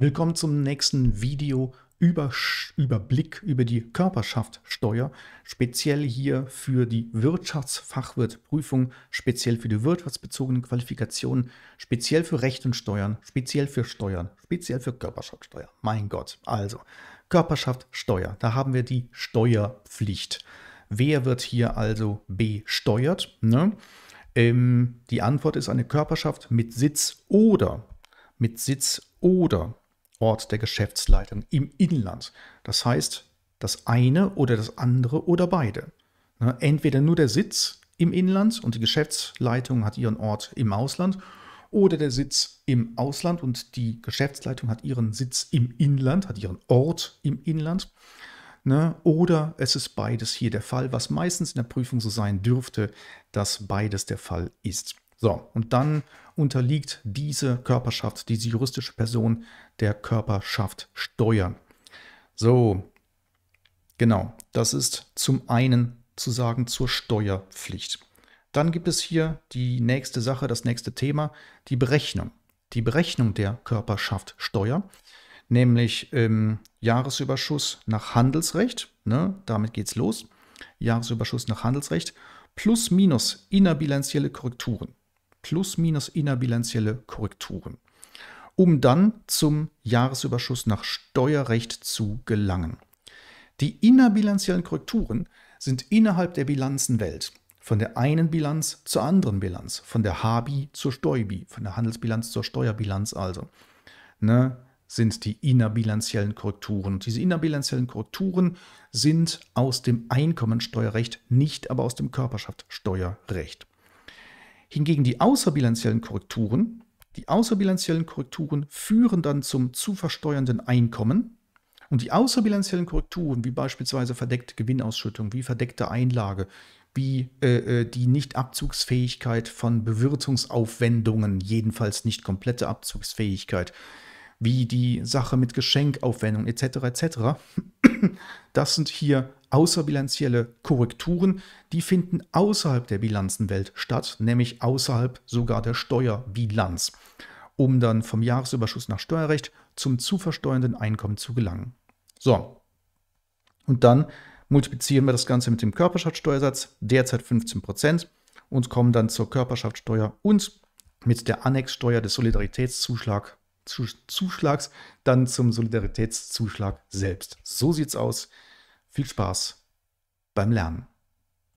Willkommen zum nächsten Video über Überblick über die Körperschaftsteuer, speziell hier für die Wirtschaftsfachwirtprüfung, speziell für die wirtschaftsbezogenen Qualifikationen, speziell für Recht und Steuern, speziell für Steuern, speziell für Körperschaftsteuer. Mein Gott, also Körperschaftsteuer, da haben wir die Steuerpflicht. Wer wird hier also besteuert? Ne? Ähm, die Antwort ist eine Körperschaft mit Sitz oder mit Sitz oder Ort der Geschäftsleitung im Inland. Das heißt, das eine oder das andere oder beide. Ne, entweder nur der Sitz im Inland und die Geschäftsleitung hat ihren Ort im Ausland oder der Sitz im Ausland und die Geschäftsleitung hat ihren Sitz im Inland, hat ihren Ort im Inland. Ne, oder es ist beides hier der Fall, was meistens in der Prüfung so sein dürfte, dass beides der Fall ist. So, und dann unterliegt diese Körperschaft, diese juristische Person der Körperschaft Steuern. So, genau, das ist zum einen zu sagen zur Steuerpflicht. Dann gibt es hier die nächste Sache, das nächste Thema, die Berechnung. Die Berechnung der Körperschaft Steuer, nämlich ähm, Jahresüberschuss nach Handelsrecht, ne, damit geht's los, Jahresüberschuss nach Handelsrecht, plus minus innerbilanzielle Korrekturen plus minus innerbilanzielle Korrekturen, um dann zum Jahresüberschuss nach Steuerrecht zu gelangen. Die innerbilanziellen Korrekturen sind innerhalb der Bilanzenwelt, von der einen Bilanz zur anderen Bilanz, von der HBI zur Steubi, von der Handelsbilanz zur Steuerbilanz also, ne, sind die innerbilanziellen Korrekturen. Und diese innerbilanziellen Korrekturen sind aus dem Einkommensteuerrecht, nicht aber aus dem Körperschaftsteuerrecht. Hingegen die außerbilanziellen Korrekturen, die außerbilanziellen Korrekturen führen dann zum zu versteuernden Einkommen. Und die außerbilanziellen Korrekturen, wie beispielsweise verdeckte Gewinnausschüttung, wie verdeckte Einlage, wie äh, äh die Nichtabzugsfähigkeit von Bewirtungsaufwendungen, jedenfalls nicht komplette Abzugsfähigkeit, wie die Sache mit Geschenkaufwendung etc. etc. Das sind hier Außerbilanzielle Korrekturen, die finden außerhalb der Bilanzenwelt statt, nämlich außerhalb sogar der Steuerbilanz, um dann vom Jahresüberschuss nach Steuerrecht zum zu versteuernden Einkommen zu gelangen. So, und dann multiplizieren wir das Ganze mit dem Körperschaftsteuersatz, derzeit 15 Prozent, und kommen dann zur Körperschaftsteuer und mit der Annexsteuer des Solidaritätszuschlags Zuschlags dann zum Solidaritätszuschlag selbst. So sieht es aus. Viel Spaß beim Lernen.